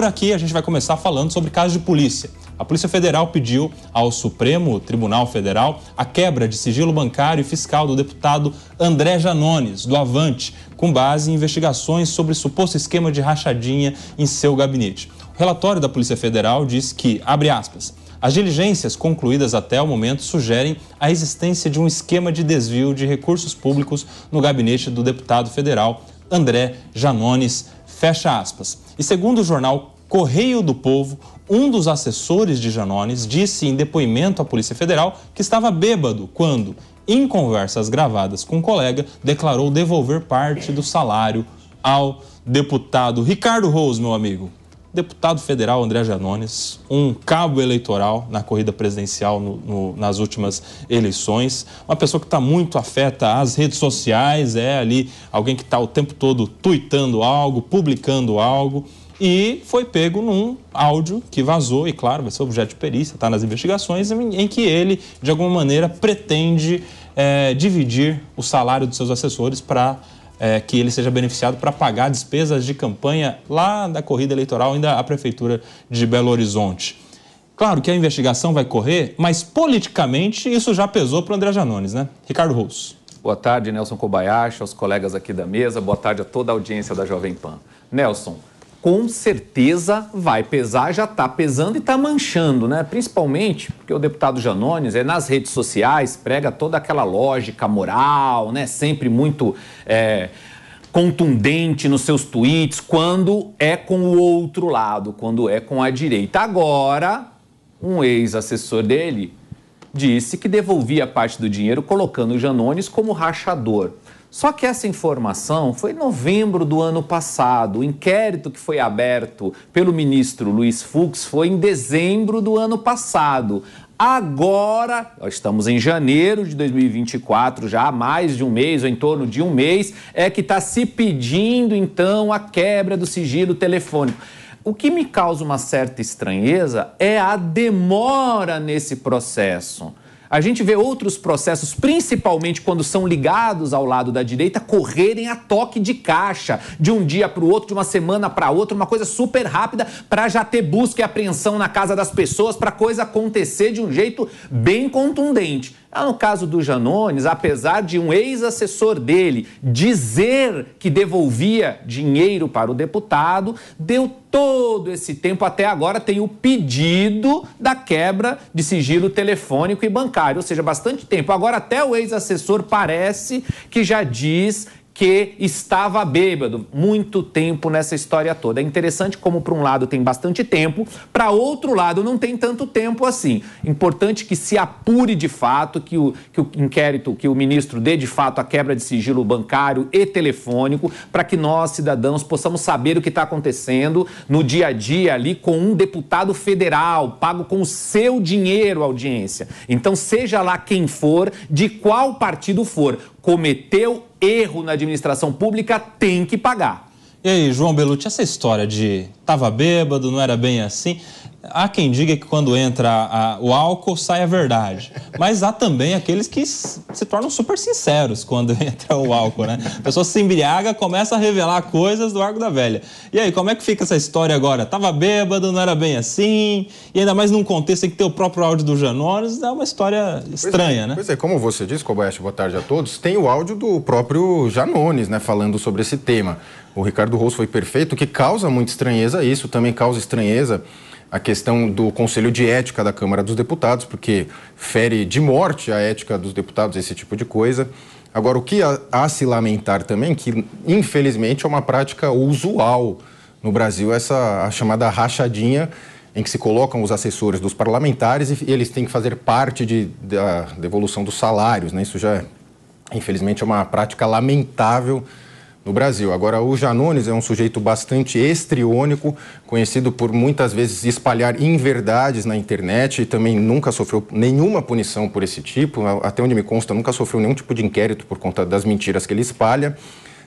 por aqui a gente vai começar falando sobre casos de polícia. A Polícia Federal pediu ao Supremo Tribunal Federal a quebra de sigilo bancário e fiscal do deputado André Janones, do Avante, com base em investigações sobre suposto esquema de rachadinha em seu gabinete. O relatório da Polícia Federal diz que, abre aspas, as diligências concluídas até o momento sugerem a existência de um esquema de desvio de recursos públicos no gabinete do deputado federal André Janones. Fecha aspas. E segundo o jornal Correio do Povo, um dos assessores de Janones, disse em depoimento à Polícia Federal que estava bêbado quando, em conversas gravadas com um colega, declarou devolver parte do salário ao deputado Ricardo Rose, meu amigo. Deputado federal André Janones, um cabo eleitoral na corrida presidencial no, no, nas últimas eleições, uma pessoa que está muito afeta às redes sociais, é ali alguém que está o tempo todo tweetando algo, publicando algo e foi pego num áudio que vazou, e claro, vai ser objeto de perícia, está nas investigações, em, que ele, de alguma maneira, pretende é, dividir o salário dos seus assessores para é, eh, que ele seja beneficiado para pagar despesas de campanha lá da corrida eleitoral, ainda a Prefeitura de Belo Horizonte. Claro que a investigação vai correr, mas politicamente isso já pesou para o André Janones, né? Ricardo Rousseau. Boa tarde, Nelson Kobayashi, aos colegas aqui da mesa, boa tarde a toda a audiência da Jovem Pan. Nelson, com certeza vai pesar, já está pesando e está manchando, né? Principalmente porque o deputado Janones é nas redes sociais prega toda aquela lógica moral, né? Sempre muito é, contundente nos seus tweets quando é com o outro lado, quando é com a direita. Agora, um ex-assessor dele disse que devolvia parte do dinheiro colocando o Janones como rachador. Só que essa informação foi em novembro do ano passado. O inquérito que foi aberto pelo ministro Luiz Fux foi em dezembro do ano passado. Agora, estamos em janeiro de 2024, já há mais de um mês, ou em torno de um mês, é que está se pedindo então a quebra do sigilo telefônico. O que me causa uma certa estranheza é a demora nesse processo. A gente vê outros processos, principalmente quando são ligados ao lado da direita, correrem a toque de caixa, de um dia para o outro, de uma semana para outra, uma coisa super rápida para já ter busca e apreensão na casa das pessoas, para a coisa acontecer de um jeito bem contundente. Ah, no caso do Janones, apesar de um ex-assessor dele dizer que devolvia dinheiro para o deputado, deu todo esse tempo até agora tem o pedido da quebra de sigilo telefônico e bancário, ou seja, bastante tempo. Agora até o ex-assessor parece que já diz que estava bêbado. Muito tempo nessa história toda. É interessante como, para um lado, tem bastante tempo, para outro lado, não tem tanto tempo assim. Importante que se apure de fato, que o, que o inquérito, que o ministro dê de fato a quebra de sigilo bancário e telefônico, para que nós, cidadãos, possamos saber o que está acontecendo no dia a dia ali com um deputado federal, pago com o seu dinheiro, audiência. Então, seja lá quem for, de qual partido for, cometeu erro na administração pública tem que pagar. E aí, João Belucci, essa história de tava bêbado, não era bem assim, Há quem diga que quando entra a, o álcool sai a verdade, mas há também aqueles que se tornam super sinceros quando entra o álcool, né? A pessoa se embriaga, começa a revelar coisas do arco da velha. E aí, como é que fica essa história agora? Tava bêbado, não era bem assim, e ainda mais num contexto em que tem o próprio áudio do Janones, é uma história estranha, pois é, né? Pois é, como você disse, Kobayashi, boa tarde a todos, tem o áudio do próprio Janones, né, falando sobre esse tema. O Ricardo Rosso foi perfeito, que causa muita estranheza isso, também causa estranheza a questão do Conselho de Ética da Câmara dos Deputados, porque fere de morte a ética dos deputados, esse tipo de coisa. Agora, o que há a se lamentar também, que infelizmente é uma prática usual no Brasil, essa a chamada rachadinha, em que se colocam os assessores dos parlamentares e eles têm que fazer parte de, da devolução dos salários. Né? Isso já, é, infelizmente, é uma prática lamentável no Brasil. Agora, o Janones é um sujeito bastante estriônico, conhecido por muitas vezes espalhar inverdades na internet e também nunca sofreu nenhuma punição por esse tipo. Até onde me consta, nunca sofreu nenhum tipo de inquérito por conta das mentiras que ele espalha.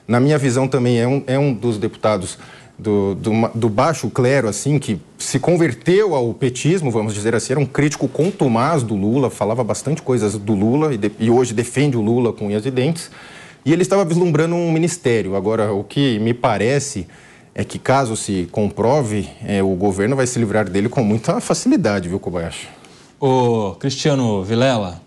Na minha visão, também é um, é um dos deputados do, do, do, baixo clero, assim, que se converteu ao petismo, vamos dizer assim, era um crítico contumaz do Lula, falava bastante coisas do Lula e, de, e hoje defende o Lula com unhas e dentes. E ele estava vislumbrando um ministério. Agora, o que me parece é que, caso se comprove, é, o governo vai se livrar dele com muita facilidade, viu, Kobayashi? Ô, Cristiano Vilela,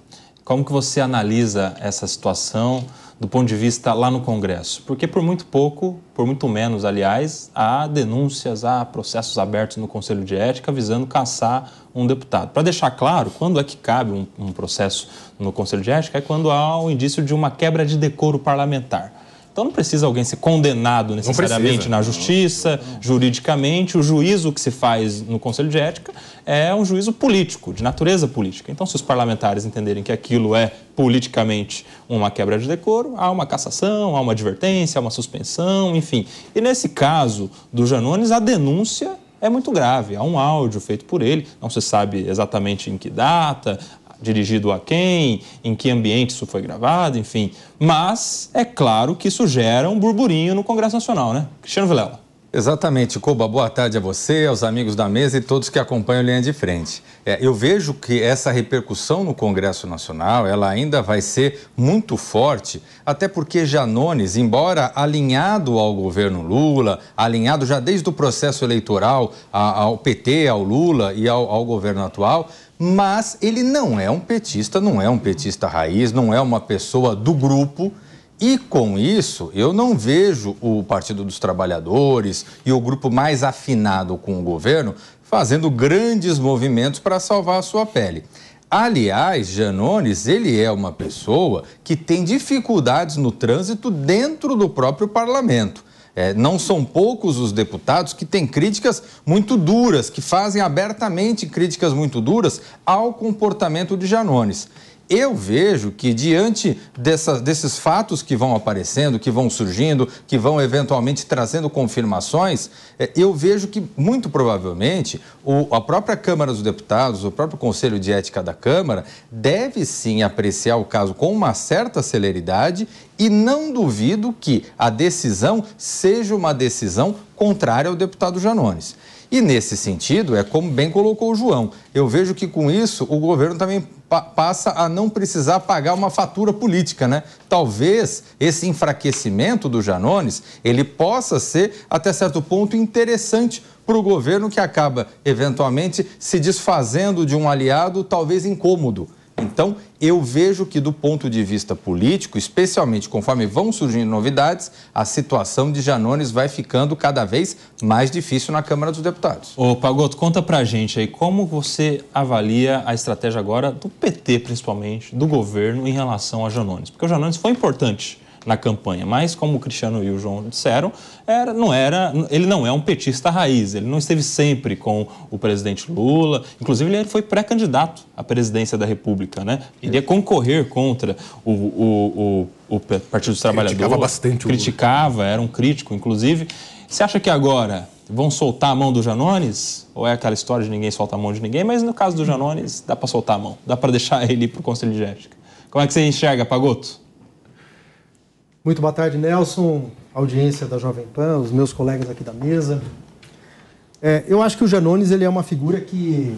como que você analisa essa situação? do ponto de vista lá no Congresso? Porque por muito pouco, por muito menos, aliás, há denúncias, há processos abertos no Conselho de Ética visando caçar um deputado. Para deixar claro, quando é que cabe um, um processo no Conselho de Ética? É quando há o um indício de uma quebra de decoro parlamentar. Então não precisa alguém ser condenado necessariamente na justiça, juridicamente. O juízo que se faz no Conselho de Ética é um juízo político, de natureza política. Então, se os parlamentares entenderem que aquilo é politicamente uma quebra de decoro, há uma cassação, há uma advertência, há uma suspensão, enfim. E nesse caso do Janones, a denúncia é muito grave. Há um áudio feito por ele, não se sabe exatamente em que data, dirigido a quem, em que ambiente isso foi gravado, enfim. Mas é claro que isso gera um burburinho no Congresso Nacional, né? Cristiano Vilela. Exatamente, Coba. Boa tarde a você, aos amigos da mesa e todos que acompanham Linha de Frente. É, eu vejo que essa repercussão no Congresso Nacional, ela ainda vai ser muito forte, até porque Janones, embora alinhado ao governo Lula, alinhado já desde o processo eleitoral ao PT, ao Lula e ao, ao governo atual, mas ele não é um petista, não é um petista raiz, não é uma pessoa do grupo. E com isso, eu não vejo o Partido dos Trabalhadores e o grupo mais afinado com o governo fazendo grandes movimentos para salvar a sua pele. Aliás, Janones, ele é uma pessoa que tem dificuldades no trânsito dentro do próprio parlamento. É, não são poucos os deputados que têm críticas muito duras, que fazem abertamente críticas muito duras ao comportamento de Janones eu vejo que diante dessa, desses fatos que vão aparecendo, que vão surgindo, que vão eventualmente trazendo confirmações, é, eu vejo que muito provavelmente o, a própria Câmara dos Deputados, o próprio Conselho de Ética da Câmara, deve sim apreciar o caso com uma certa celeridade e não duvido que a decisão seja uma decisão contrária ao deputado Janones. E nesse sentido, é como bem colocou o João, eu vejo que com isso o governo também pa passa a não precisar pagar uma fatura política, né? Talvez esse enfraquecimento do Janones, ele possa ser até certo ponto interessante para o governo que acaba eventualmente se desfazendo de um aliado talvez incômodo. Então, eu vejo que, do ponto de vista político, especialmente conforme vão surgindo novidades, a situação de Janones vai ficando cada vez mais difícil na Câmara dos Deputados. Ô, Pagoto, conta pra gente aí como você avalia a estratégia agora do PT, principalmente, do governo, em relação a Janones. Porque o Janones foi importante na campanha. Mas, como o Cristiano e o João disseram, era, não era, ele não é um petista raiz, ele não esteve sempre com o presidente Lula, inclusive ele foi pré-candidato à presidência da República, né? Iria concorrer contra o, o, o, o Partido dos Trabalhadores. Criticava bastante o Criticava, era um crítico, inclusive. Você acha que agora vão soltar a mão do Janones? Ou é aquela história de ninguém solta a mão de ninguém? Mas no caso do Janones, dá para soltar a mão, dá para deixar ele ir para o Conselho de Ética. Como é que você enxerga, Pagoto? Muito boa tarde, Nelson, audiência da Jovem Pan, os meus colegas aqui da mesa. É, eu acho que o Janones ele é uma figura que,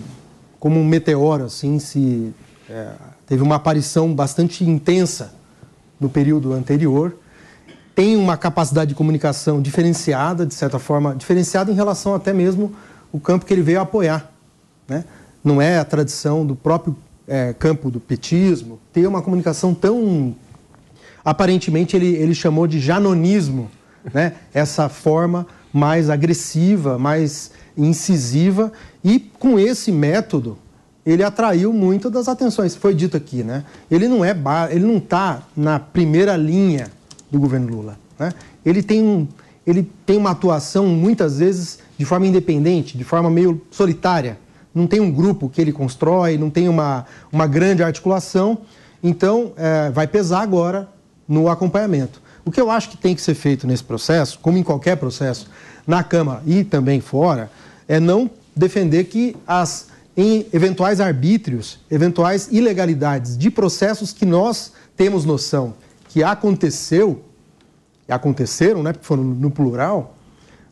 como um meteoro, assim, se é, teve uma aparição bastante intensa no período anterior. Tem uma capacidade de comunicação diferenciada, de certa forma, diferenciada em relação até mesmo o campo que ele veio apoiar. Né? Não é a tradição do próprio é, campo do petismo ter uma comunicação tão aparentemente ele, ele chamou de janonismo, né? essa forma mais agressiva, mais incisiva, e com esse método ele atraiu muito das atenções. Foi dito aqui, né? Ele não é ele não está na primeira linha do governo Lula, né? Ele tem um, ele tem uma atuação muitas vezes de forma independente, de forma meio solitária. Não tem um grupo que ele constrói, não tem uma, uma grande articulação. Então, é, vai pesar agora no acompanhamento. O que eu acho que tem que ser feito nesse processo, como em qualquer processo, na Câmara e também fora, é não defender que as em eventuais arbítrios, eventuais ilegalidades de processos que nós temos noção que aconteceu, aconteceram, né, porque foram no plural,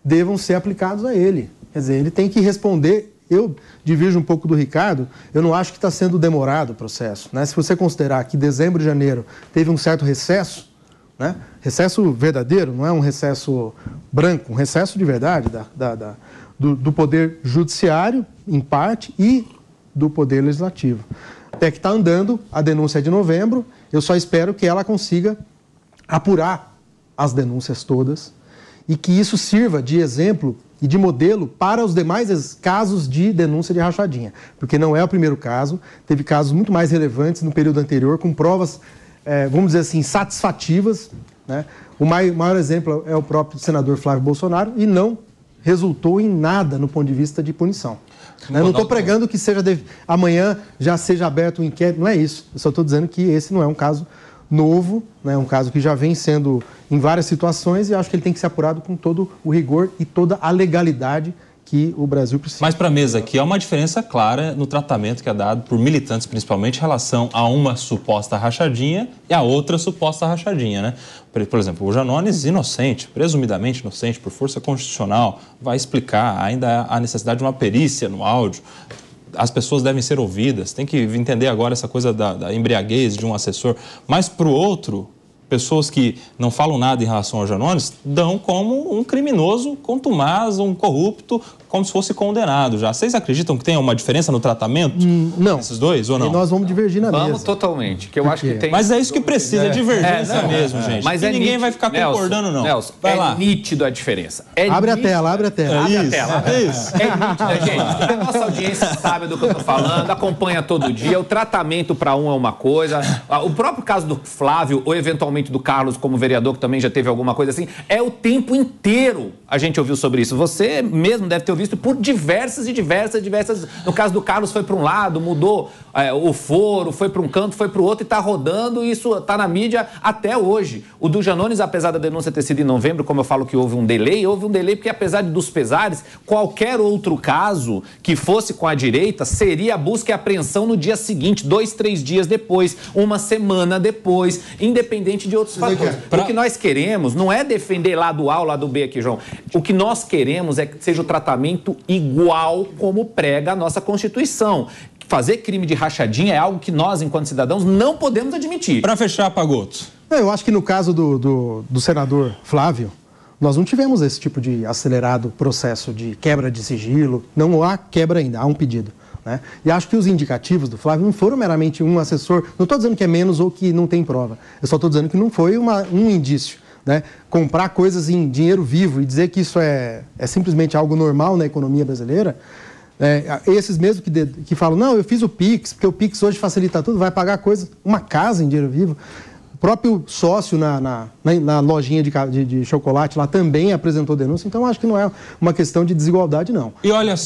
devam ser aplicados a ele. Quer dizer, ele tem que responder eu divirjo um pouco do Ricardo, eu não acho que está sendo demorado o processo. Né? Se você considerar que dezembro e janeiro teve um certo recesso, né? recesso verdadeiro, não é um recesso branco, um recesso de verdade da, da, da, do, do, poder judiciário, em parte, e do poder legislativo. Até que está andando, a denúncia de novembro, eu só espero que ela consiga apurar as denúncias todas e que isso sirva de exemplo e de modelo para os demais casos de denúncia de rachadinha, porque não é o primeiro caso, teve casos muito mais relevantes no período anterior, com provas, é, vamos dizer assim, satisfativas. Né? O maior exemplo é o próprio senador Flávio Bolsonaro, e não resultou em nada no ponto de vista de punição. Eu não estou pregando que seja de... amanhã já seja aberto um inquérito, não é isso. Eu só estou dizendo que esse não é um caso novo, né, um caso que já vem sendo em várias situações e acho que ele tem que ser apurado com todo o rigor e toda a legalidade que o Brasil precisa. Mas para a mesa aqui, há uma diferença clara no tratamento que é dado por militantes, principalmente, em relação a uma suposta rachadinha e a outra suposta rachadinha, né? Por exemplo, o Janones, inocente, presumidamente inocente, por força constitucional, vai explicar, ainda a necessidade de uma perícia no áudio, as pessoas devem ser ouvidas, tem que entender agora essa coisa da, da embriaguez de um assessor, mas para o outro, pessoas que não falam nada em relação ao Janones dão como um criminoso contumaz, um corrupto como se fosse condenado já. Vocês acreditam que tem uma diferença no tratamento? Hum, não. Esses dois ou não? E nós vamos divergir na vamos mesa. Vamos totalmente, que eu acho que tem. Mas é isso que precisa, é. é. divergência é, não, mesmo, é. gente. Mas é ninguém nítido. vai ficar concordando, não. Nelson, vai é lá. nítido a diferença. É abre nítido. a tela, abre a tela. É abre isso, a tela. É isso. É nítida, né, gente. A nossa audiência sabe do que eu tô falando, acompanha todo dia. O tratamento para um é uma coisa. Ah, o próprio caso do Flávio, ou eventualmente do Carlos como vereador, que também já teve alguma coisa assim, é o tempo inteiro a gente ouviu sobre isso. Você mesmo deve ter visto por diversas e diversas, diversas. No caso do Carlos foi para um lado, mudou é, o foro, foi para um canto, foi para o outro e está rodando e isso está na mídia até hoje. O do Janones, apesar da denúncia ter sido em novembro, como eu falo que houve um delay, houve um delay porque, apesar dos pesares, qualquer outro caso que fosse com a direita seria a busca e apreensão no dia seguinte, dois, três dias depois, uma semana depois, independente de outros Mas fatores. É pra... O que nós queremos não é defender lá do A ou lá do B aqui, João. O que nós queremos é que seja o tratamento igual como prega a nossa Constituição fazer crime de rachadinha é algo que nós, enquanto cidadãos, não podemos admitir. Para fechar, pagotto. É, eu acho que no caso do, do, do senador Flávio, nós não tivemos esse tipo de acelerado processo de quebra de sigilo. Não há quebra ainda, há um pedido. Né? E acho que os indicativos do Flávio não foram meramente um assessor. Não estou dizendo que é menos ou que não tem prova. Eu só estou dizendo que não foi uma, um indício. Né? Comprar coisas em dinheiro vivo e dizer que isso é, é simplesmente algo normal na economia brasileira é, esses mesmo que, de, que falam, não, eu fiz o Pix, porque o Pix hoje facilita tudo, vai pagar coisa, uma casa em dinheiro vivo. O próprio sócio na, na, na lojinha de, de, de chocolate lá também apresentou denúncia, então acho que não é uma questão de desigualdade, não. E olha só.